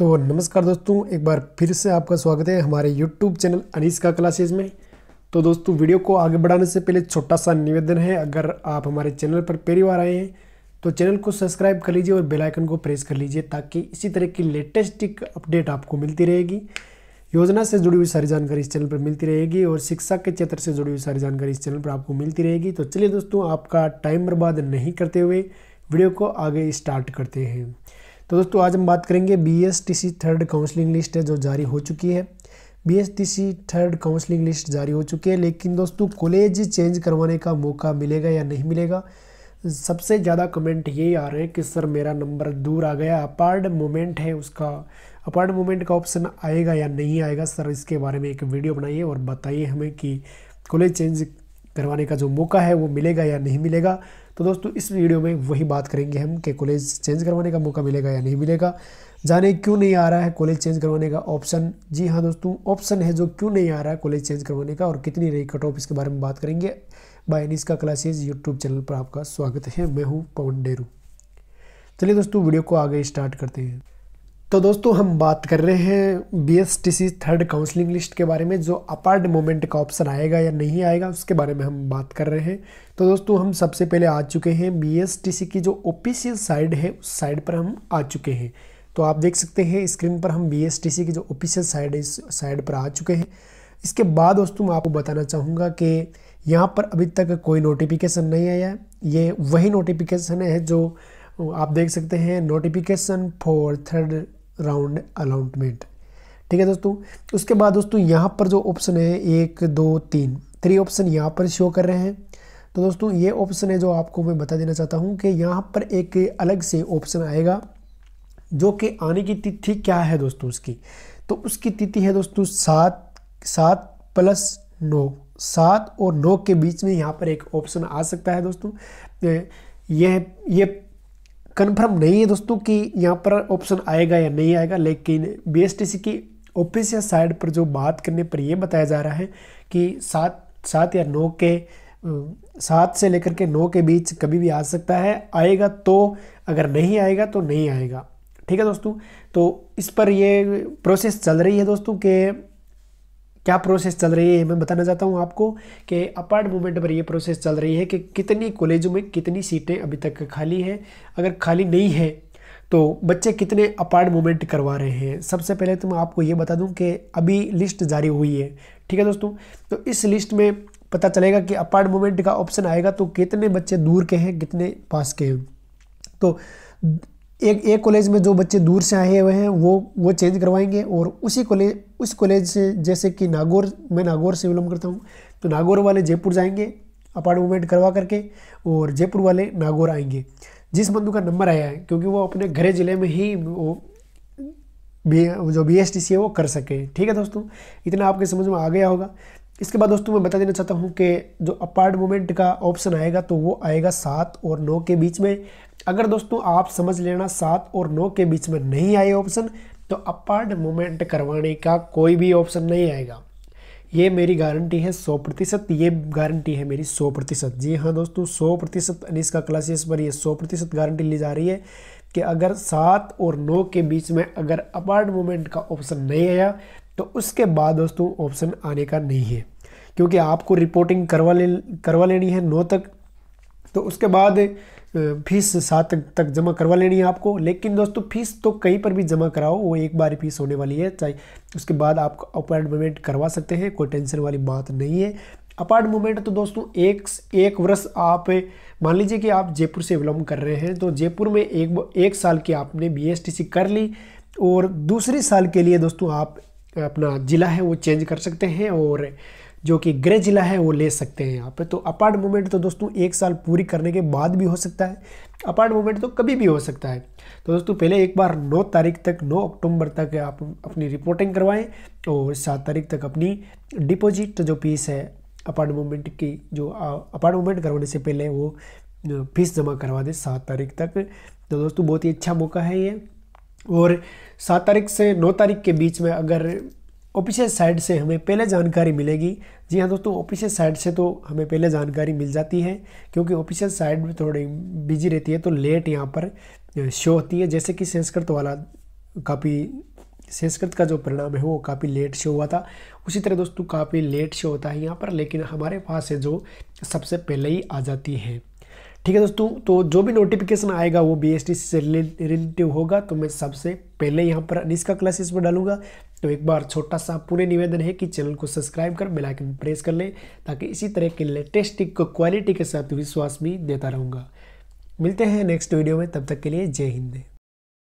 तो नमस्कार दोस्तों एक बार फिर से आपका स्वागत है हमारे यूट्यूब चैनल अनीस का क्लासेज में तो दोस्तों वीडियो को आगे बढ़ाने से पहले छोटा सा निवेदन है अगर आप हमारे चैनल पर पहली बार आए हैं तो चैनल को सब्सक्राइब कर लीजिए और बेल आइकन को प्रेस कर लीजिए ताकि इसी तरह की लेटेस्ट अपडेट आपको मिलती रहेगी योजना से जुड़ी हुई सारी जानकारी इस चैनल पर मिलती रहेगी और शिक्षा के क्षेत्र से जुड़ी हुई सारी जानकारी इस चैनल पर आपको मिलती रहेगी तो चलिए दोस्तों आपका टाइम बर्बाद नहीं करते हुए वीडियो को आगे स्टार्ट करते हैं तो दोस्तों आज हम बात करेंगे B S T C third counselling list है जो जारी हो चुकी है B S T C third counselling list जारी हो चुकी है लेकिन दोस्तों कॉलेज चेंज करवाने का मौका मिलेगा या नहीं मिलेगा सबसे ज़्यादा कमेंट यही आ रहे हैं कि सर मेरा नंबर दूर आ गया अपार्ड मोमेंट है उसका अपार्ड मोमेंट का ऑप्शन आएगा या नहीं आएगा सर इसके बारे में एक वीडियो बनाइए और बताइए हमें कि कॉलेज चेंज करवाने का जो मौका है वो मिलेगा या नहीं मिलेगा तो दोस्तों इस वीडियो में वही बात करेंगे हम कि कॉलेज चेंज करवाने का मौका मिलेगा या नहीं मिलेगा जाने क्यों नहीं आ रहा है कॉलेज चेंज करवाने का ऑप्शन जी हाँ दोस्तों ऑप्शन है जो क्यों नहीं आ रहा है कॉलेज चेंज करवाने का और कितनी रही कट ऑफ इसके बारे में बात करेंगे बाय का क्लासेज यूट्यूब चैनल पर आपका स्वागत है मैं हूँ पवन डेरू चलिए दोस्तों वीडियो को आगे स्टार्ट करते हैं तो दोस्तों हम बात कर रहे हैं B S T C third counselling list के बारे में जो अपार्ड मोमेंट का ऑप्शन आएगा या नहीं आएगा उसके बारे में हम बात कर रहे हैं तो दोस्तों हम सबसे पहले आ चुके हैं बी एस टी सी की जो ऑफिशियल साइड है उस साइड पर हम आ चुके हैं तो आप देख सकते हैं स्क्रीन पर हम बी एस टी सी की जो ऑफिशियल साइड है इस साइड पर आ चुके हैं इसके बाद दोस्तों मैं आपको बताना चाहूँगा कि यहाँ पर अभी तक कोई नोटिफिकेशन नहीं आया ये वही नोटिफिकेशन है जो आप देख सकते हैं notification for third round allotment ठीक है दोस्तों उसके बाद दोस्तों यहाँ पर जो ऑप्शन है एक दो तीन थ्री ऑप्शन यहाँ पर शो कर रहे हैं तो दोस्तों ये ऑप्शन है जो आपको मैं बता देना चाहता हूँ कि यहाँ पर एक अलग से ऑप्शन आएगा जो कि आने की तिथि क्या है दोस्तों उसकी तो उसकी तिथि है दोस्तों सात सात प्लस नौ सात और नौ के बीच में यहाँ पर एक ऑप्शन आ सकता है दोस्तों ये ये कन्फर्म नहीं है दोस्तों कि यहाँ पर ऑप्शन आएगा या नहीं आएगा लेकिन बी की ऑफिशियल साइड पर जो बात करने पर यह बताया जा रहा है कि सात सात या नौ के सात से लेकर के नौ के बीच कभी भी आ सकता है आएगा तो अगर नहीं आएगा तो नहीं आएगा ठीक है दोस्तों तो इस पर ये प्रोसेस चल रही है दोस्तों के क्या प्रोसेस चल रही है मैं बताना चाहता हूँ आपको कि अपार्ट मूवमेंट पर यह प्रोसेस चल रही है कि कितनी कॉलेजों में कितनी सीटें अभी तक खाली हैं अगर खाली नहीं है तो बच्चे कितने अपार्ट मूवमेंट करवा रहे हैं सबसे पहले तो मैं आपको ये बता दूँ कि अभी लिस्ट जारी हुई है ठीक है दोस्तों तो इस लिस्ट में पता चलेगा कि अपार्ट मूवमेंट का ऑप्शन आएगा तो कितने बच्चे दूर के हैं कितने पास के हैं तो एक एक कॉलेज में जो बच्चे दूर से आए हुए हैं वो वो चेंज करवाएंगे और उसी कॉलेज उस कॉलेज से जैसे कि नागौर मैं नागौर से बिलोंग करता हूँ तो नागौर वाले जयपुर जाएंगे अपार्टमेंट करवा करके और जयपुर वाले नागौर आएंगे जिस बंधु का नंबर आया है क्योंकि वो अपने घरे ज़िले में ही वो बी जो बी है वो कर सके ठीक है दोस्तों इतना आपके समझ में आ गया होगा इसके बाद दोस्तों मैं बता देना चाहता हूँ कि जो अपार्ट मोमेंट का ऑप्शन आएगा तो वो आएगा सात और नौ के बीच में अगर दोस्तों आप समझ लेना सात और नौ के बीच में नहीं आए ऑप्शन तो अपार्ट मोमेंट करवाने का कोई भी ऑप्शन नहीं आएगा ये मेरी गारंटी है सौ प्रतिशत ये गारंटी है मेरी सौ प्रतिशत जी हाँ दोस्तों सौ प्रतिशत अनिस्का क्लासेस पर ये सौ प्रतिशत गारंटी ली जा रही है कि अगर सात और नौ के बीच में अगर अपार्ट मोमेंट का ऑप्शन नहीं आया तो उसके बाद दोस्तों ऑप्शन आने का नहीं है क्योंकि आपको रिपोर्टिंग करवा ले करवा लेनी है नौ तक तो उसके बाद फीस सात तक जमा करवा लेनी है आपको लेकिन दोस्तों फीस तो कहीं पर भी जमा कराओ वो एक बार फीस होने वाली है चाहे उसके बाद आप अपॉइंटमेंट करवा सकते हैं कोई टेंशन वाली बात नहीं है अपार्टमेंट तो दोस्तों एक एक वर्ष आप मान लीजिए कि आप जयपुर से बिलोंग कर रहे हैं तो जयपुर में एक एक साल की आपने बीएसटीसी कर ली और दूसरे साल के लिए दोस्तों आप अपना ज़िला है वो चेंज कर सकते हैं और जो कि गृह जिला है वो ले सकते हैं यहाँ पर तो अपार्ट मूवमेंट तो दोस्तों एक साल पूरी करने के बाद भी हो सकता है अपार्ट मूवमेंट तो कभी भी हो सकता है तो दोस्तों पहले एक बार 9 तारीख तक 9 अक्टूबर तक आप अपनी रिपोर्टिंग करवाएं और सात तारीख तक अपनी डिपॉजिट जो फीस है अपार्ट मूवमेंट की जो अपार्ट मूवमेंट करवाने से पहले वो फीस जमा करवा दें सात तारीख तक तो दोस्तों बहुत ही अच्छा मौका है ये और सात तारीख से नौ तारीख के बीच में अगर ऑफिशियल साइट से हमें पहले जानकारी मिलेगी जी हाँ दोस्तों ऑफिशियल साइट से तो हमें पहले जानकारी मिल जाती है क्योंकि ऑफिशियल साइट में थोड़ी बिजी रहती है तो लेट यहाँ पर शो होती है जैसे कि संस्कृत वाला काफ़ी संस्कृत का जो परिणाम है वो काफ़ी लेट शो हुआ था उसी तरह दोस्तों काफ़ी लेट शो होता है यहाँ पर लेकिन हमारे पास है जो सबसे पहले ही आ जाती है ठीक है दोस्तों तो जो भी नोटिफिकेशन आएगा वो बी से रिलेटिव होगा तो मैं सबसे पहले यहाँ पर निस्का क्लासेस में डालूंगा तो एक बार छोटा सा पूरे निवेदन है कि चैनल को सब्सक्राइब कर बेल आइकन प्रेस कर लें ताकि इसी तरह के लेटेस्ट क्वालिटी के साथ विश्वास भी देता रहूँगा मिलते हैं नेक्स्ट वीडियो में तब तक के लिए जय हिंद